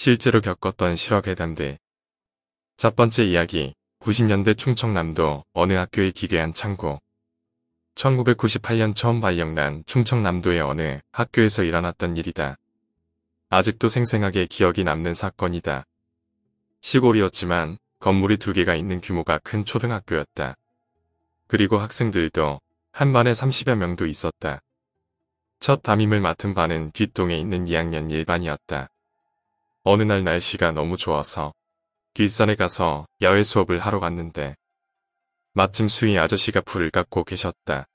실제로 겪었던 실화괴담들. 첫 번째 이야기, 90년대 충청남도 어느 학교의 기괴한 창고. 1998년 처음 발령난 충청남도의 어느 학교에서 일어났던 일이다. 아직도 생생하게 기억이 남는 사건이다. 시골이었지만 건물이 두 개가 있는 규모가 큰 초등학교였다. 그리고 학생들도 한 반에 30여 명도 있었다. 첫 담임을 맡은 반은 뒷동에 있는 2학년 1반이었다. 어느 날 날씨가 너무 좋아서 뒷산에 가서 야외 수업을 하러 갔는데 마침 수희 아저씨가 불을 깎고 계셨다.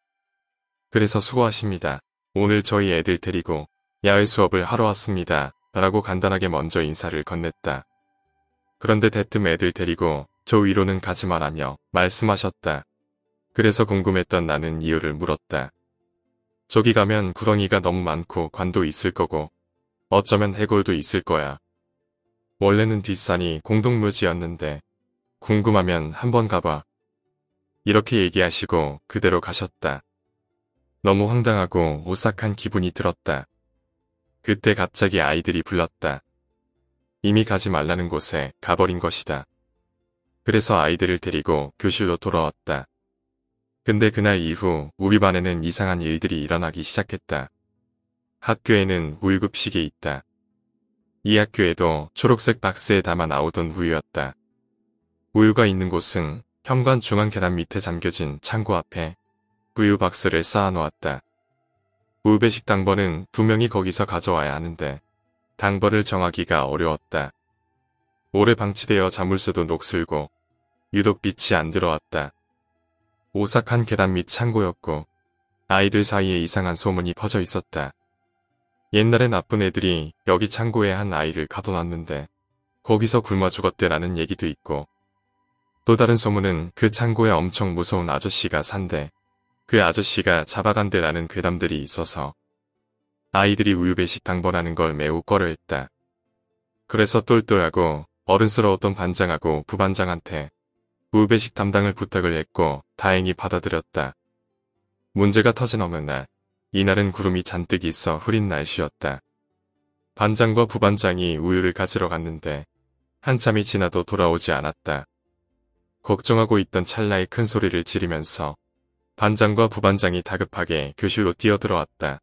그래서 수고하십니다. 오늘 저희 애들 데리고 야외 수업을 하러 왔습니다. 라고 간단하게 먼저 인사를 건넸다. 그런데 대뜸 애들 데리고 저 위로는 가지 말라며 말씀하셨다. 그래서 궁금했던 나는 이유를 물었다. 저기 가면 구렁이가 너무 많고 관도 있을 거고 어쩌면 해골도 있을 거야. 원래는 뒷산이 공동묘지였는데 궁금하면 한번 가봐. 이렇게 얘기하시고 그대로 가셨다. 너무 황당하고 오싹한 기분이 들었다. 그때 갑자기 아이들이 불렀다. 이미 가지 말라는 곳에 가버린 것이다. 그래서 아이들을 데리고 교실로 돌아왔다. 근데 그날 이후 우리 반에는 이상한 일들이 일어나기 시작했다. 학교에는 우유급식이 있다. 이 학교에도 초록색 박스에 담아 나오던 우유였다. 우유가 있는 곳은 현관 중앙 계단 밑에 잠겨진 창고 앞에 우유 박스를 쌓아놓았다. 우배식 당번은 두명이 거기서 가져와야 하는데 당번을 정하기가 어려웠다. 오래 방치되어 자물쇠도 녹슬고 유독 빛이 안 들어왔다. 오싹한 계단 밑 창고였고 아이들 사이에 이상한 소문이 퍼져 있었다. 옛날에 나쁜 애들이 여기 창고에 한 아이를 가둬놨는데 거기서 굶어 죽었대라는 얘기도 있고 또 다른 소문은 그 창고에 엄청 무서운 아저씨가 산대 그 아저씨가 잡아간대라는 괴담들이 있어서 아이들이 우유배식 당번하는 걸 매우 꺼려했다. 그래서 똘똘하고 어른스러웠던 반장하고 부반장한테 우유배식 담당을 부탁을 했고 다행히 받아들였다. 문제가 터진 어느 날 이날은 구름이 잔뜩 있어 흐린 날씨였다. 반장과 부반장이 우유를 가지러 갔는데 한참이 지나도 돌아오지 않았다. 걱정하고 있던 찰나의 큰 소리를 지르면서 반장과 부반장이 다급하게 교실로 뛰어들어왔다.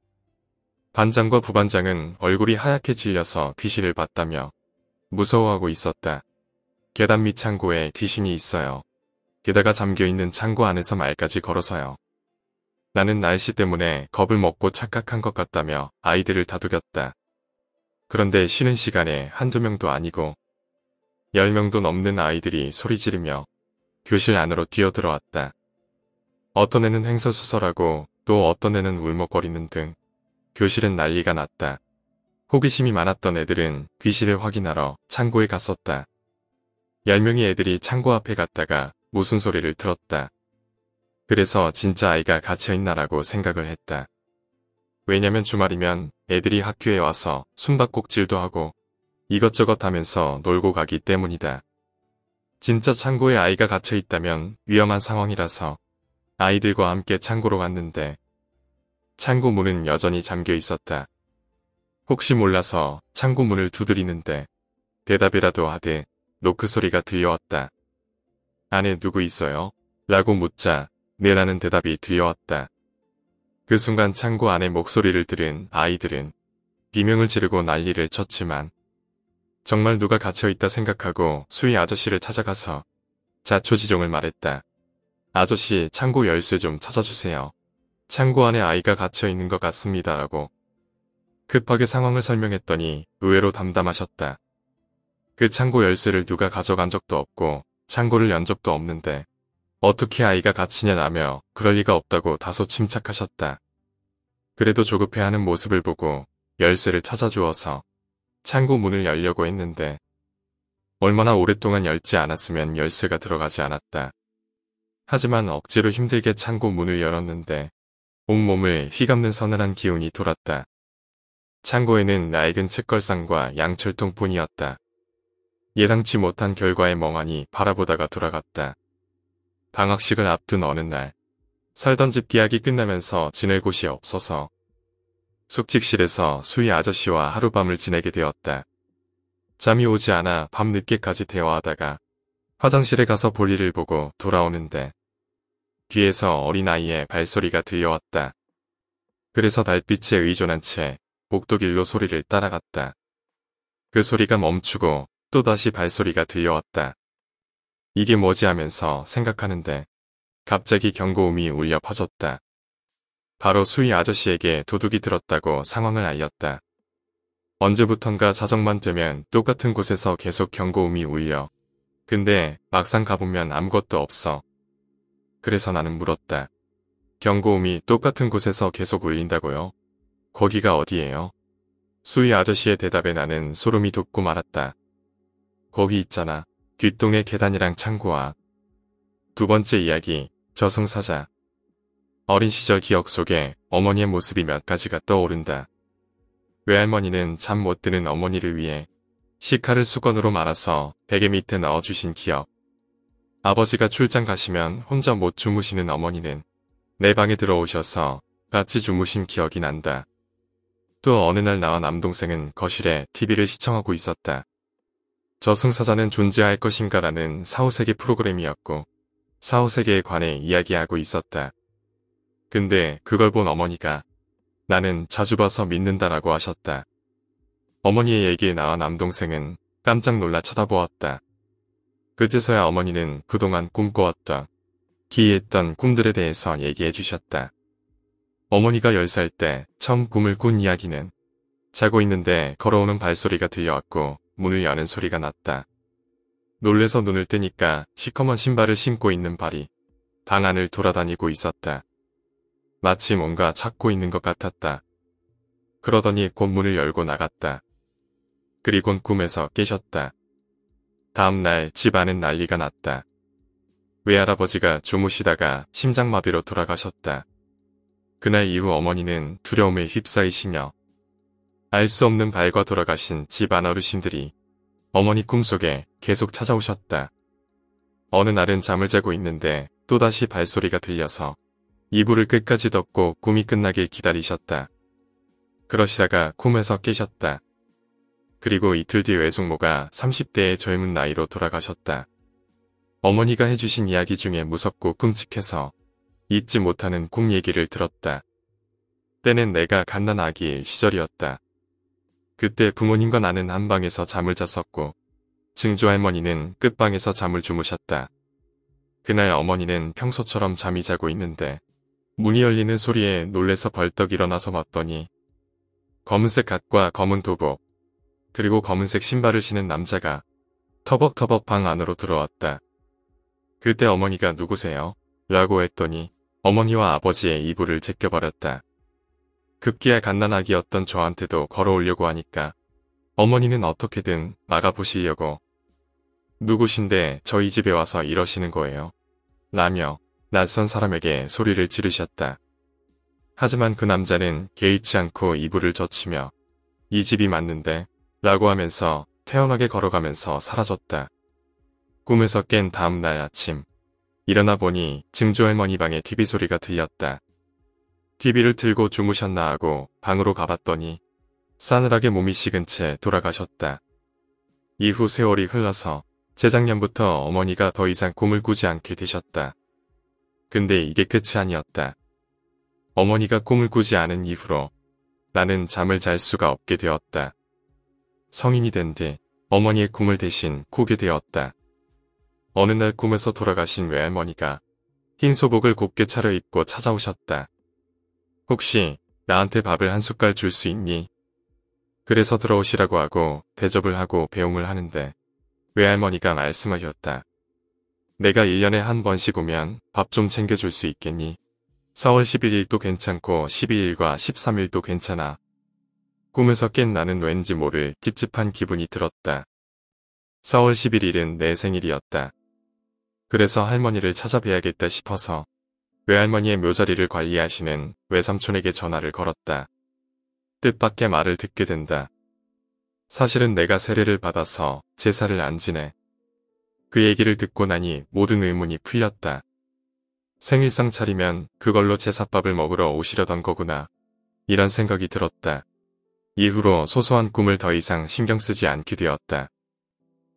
반장과 부반장은 얼굴이 하얗게 질려서 귀신을 봤다며 무서워하고 있었다. 계단 밑 창고에 귀신이 있어요. 게다가 잠겨있는 창고 안에서 말까지 걸어서요. 나는 날씨 때문에 겁을 먹고 착각한 것 같다며 아이들을 다독였다. 그런데 쉬는 시간에 한두 명도 아니고 열명도 넘는 아이들이 소리 지르며 교실 안으로 뛰어들어왔다. 어떤 애는 행설수설하고 또 어떤 애는 울먹거리는 등 교실은 난리가 났다. 호기심이 많았던 애들은 귀실을 확인하러 창고에 갔었다. 10명의 애들이 창고 앞에 갔다가 무슨 소리를 들었다. 그래서 진짜 아이가 갇혀있나라고 생각을 했다. 왜냐면 주말이면 애들이 학교에 와서 숨바꼭질도 하고 이것저것 하면서 놀고 가기 때문이다. 진짜 창고에 아이가 갇혀있다면 위험한 상황이라서 아이들과 함께 창고로 갔는데 창고 문은 여전히 잠겨 있었다. 혹시 몰라서 창고 문을 두드리는데 대답이라도 하되 노크 소리가 들려왔다. 안에 누구 있어요? 라고 묻자 네라는 대답이 들려왔다. 그 순간 창고 안에 목소리를 들은 아이들은 비명을 지르고 난리를 쳤지만 정말 누가 갇혀있다 생각하고 수희 아저씨를 찾아가서 자초지종을 말했다. 아저씨 창고 열쇠 좀 찾아주세요. 창고 안에 아이가 갇혀있는 것 같습니다 라고 급하게 상황을 설명했더니 의외로 담담하셨다. 그 창고 열쇠를 누가 가져간 적도 없고 창고를 연 적도 없는데 어떻게 아이가 갇히냐며 그럴 리가 없다고 다소 침착하셨다. 그래도 조급해하는 모습을 보고 열쇠를 찾아주어서 창고 문을 열려고 했는데 얼마나 오랫동안 열지 않았으면 열쇠가 들어가지 않았다. 하지만 억지로 힘들게 창고 문을 열었는데 온몸을 휘감는 서늘한 기운이 돌았다. 창고에는 낡은 책걸상과 양철통뿐이었다. 예상치 못한 결과에 멍하니 바라보다가 돌아갔다. 방학식을 앞둔 어느 날 살던 집 계약이 끝나면서 지낼 곳이 없어서 숙직실에서 수희 아저씨와 하룻밤을 지내게 되었다. 잠이 오지 않아 밤늦게까지 대화하다가 화장실에 가서 볼일을 보고 돌아오는데 뒤에서 어린아이의 발소리가 들려왔다. 그래서 달빛에 의존한 채 목도길로 소리를 따라갔다. 그 소리가 멈추고 또다시 발소리가 들려왔다. 이게 뭐지 하면서 생각하는데 갑자기 경고음이 울려 퍼졌다. 바로 수희 아저씨에게 도둑이 들었다고 상황을 알렸다. 언제부턴가 자정만 되면 똑같은 곳에서 계속 경고음이 울려. 근데 막상 가보면 아무것도 없어. 그래서 나는 물었다. 경고음이 똑같은 곳에서 계속 울린다고요? 거기가 어디예요? 수희 아저씨의 대답에 나는 소름이 돋고 말았다. 거기 있잖아. 뒷동의 계단이랑 창고와 두 번째 이야기 저승사자 어린 시절 기억 속에 어머니의 모습이 몇 가지가 떠오른다. 외할머니는 잠 못 드는 어머니를 위해 시카를 수건으로 말아서 베개 밑에 넣어주신 기억. 아버지가 출장 가시면 혼자 못 주무시는 어머니는 내 방에 들어오셔서 같이 주무신 기억이 난다. 또 어느 날 나와 남동생은 거실에 TV를 시청하고 있었다. 저승사자는 존재할 것인가라는 사후세계 프로그램이었고 사후세계에 관해 이야기하고 있었다. 근데 그걸 본 어머니가 나는 자주 봐서 믿는다라고 하셨다. 어머니의 얘기에 나와 남동생은 깜짝 놀라 쳐다보았다. 그제서야 어머니는 그동안 꿈꿔왔다. 기이했던 꿈들에 대해서 얘기해 주셨다. 어머니가 10살 때 처음 꿈을 꾼 이야기는 자고 있는데 걸어오는 발소리가 들려왔고 문을 여는 소리가 났다. 놀래서 눈을 뜨니까 시커먼 신발을 신고 있는 발이 방 안을 돌아다니고 있었다. 마치 뭔가 찾고 있는 것 같았다. 그러더니 곧 문을 열고 나갔다. 그리곤 꿈에서 깨셨다. 다음날 집안은 난리가 났다. 외할아버지가 주무시다가 심장마비로 돌아가셨다. 그날 이후 어머니는 두려움에 휩싸이시며 알수 없는 발과 돌아가신 집안 어르신들이 어머니 꿈속에 계속 찾아오셨다. 어느 날은 잠을 자고 있는데 또다시 발소리가 들려서 이불을 끝까지 덮고 꿈이 끝나길 기다리셨다. 그러시다가 꿈에서 깨셨다. 그리고 이틀 뒤 외숙모가 30대의 젊은 나이로 돌아가셨다. 어머니가 해주신 이야기 중에 무섭고 끔찍해서 잊지 못하는 꿈 얘기를 들었다. 때는 내가 갓난 아기일 시절이었다. 그때 부모님과 나는 한 방에서 잠을 잤었고 증조할머니는 끝방에서 잠을 주무셨다. 그날 어머니는 평소처럼 잠이 자고 있는데 문이 열리는 소리에 놀래서 벌떡 일어나서 봤더니 검은색 갓과 검은 도복 그리고 검은색 신발을 신은 남자가 터벅터벅 방 안으로 들어왔다. 그때 어머니가 누구세요? 라고 했더니 어머니와 아버지의 이불을 제껴버렸다. 급기야 갓난아기였던 저한테도 걸어오려고 하니까 어머니는 어떻게든 막아보시려고 누구신데 저희 집에 와서 이러시는 거예요. 라며 낯선 사람에게 소리를 지르셨다. 하지만 그 남자는 개의치 않고 이불을 젖히며 이 집이 맞는데 라고 하면서 태연하게 걸어가면서 사라졌다. 꿈에서 깬 다음날 아침 일어나 보니 증조할머니 방에 TV 소리가 들렸다. TV를 틀고 주무셨나 하고 방으로 가봤더니 싸늘하게 몸이 식은 채 돌아가셨다. 이후 세월이 흘러서 재작년부터 어머니가 더 이상 꿈을 꾸지 않게 되셨다. 근데 이게 끝이 아니었다. 어머니가 꿈을 꾸지 않은 이후로 나는 잠을 잘 수가 없게 되었다. 성인이 된 뒤 어머니의 꿈을 대신 꾸게 되었다. 어느 날 꿈에서 돌아가신 외할머니가 흰 소복을 곱게 차려입고 찾아오셨다. 혹시 나한테 밥을 한 숟갈 줄 수 있니? 그래서 들어오시라고 하고 대접을 하고 배웅을 하는데 외할머니가 말씀하셨다. 내가 1년에 한 번씩 오면 밥 좀 챙겨줄 수 있겠니? 4월 11일도 괜찮고 12일과 13일도 괜찮아. 꿈에서 깬 나는 왠지 모를 찝찝한 기분이 들었다. 4월 11일은 내 생일이었다. 그래서 할머니를 찾아뵈야겠다 싶어서 외할머니의 묘자리를 관리하시는 외삼촌에게 전화를 걸었다. 뜻밖의 말을 듣게 된다. 사실은 내가 세례를 받아서 제사를 안 지내. 그 얘기를 듣고 나니 모든 의문이 풀렸다. 생일상 차리면 그걸로 제사밥을 먹으러 오시려던 거구나. 이런 생각이 들었다. 이후로 소소한 꿈을 더 이상 신경 쓰지 않게 되었다.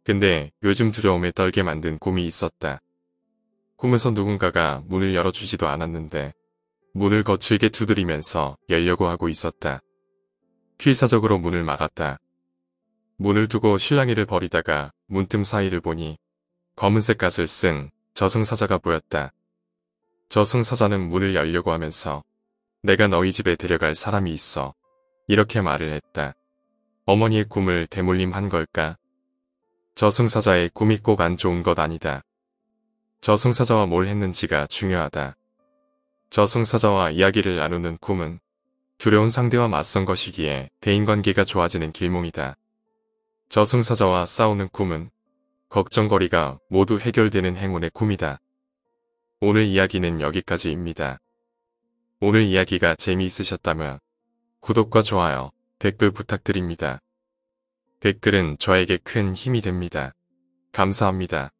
근데 요즘 두려움에 떨게 만든 꿈이 있었다. 꿈에서 누군가가 문을 열어주지도 않았는데 문을 거칠게 두드리면서 열려고 하고 있었다. 필사적으로 문을 막았다. 문을 두고 실랑이를 벌이다가 문틈 사이를 보니 검은색 갓을 쓴 저승사자가 보였다. 저승사자는 문을 열려고 하면서 내가 너희 집에 데려갈 사람이 있어. 이렇게 말을 했다. 어머니의 꿈을 대물림한 걸까? 저승사자의 꿈이 꼭 안 좋은 것 아니다. 저승사자와 뭘 했는지가 중요하다. 저승사자와 이야기를 나누는 꿈은 두려운 상대와 맞선 것이기에 대인관계가 좋아지는 길몽이다. 저승사자와 싸우는 꿈은 걱정거리가 모두 해결되는 행운의 꿈이다. 오늘 이야기는 여기까지입니다. 오늘 이야기가 재미있으셨다면 구독과 좋아요, 댓글 부탁드립니다. 댓글은 저에게 큰 힘이 됩니다. 감사합니다.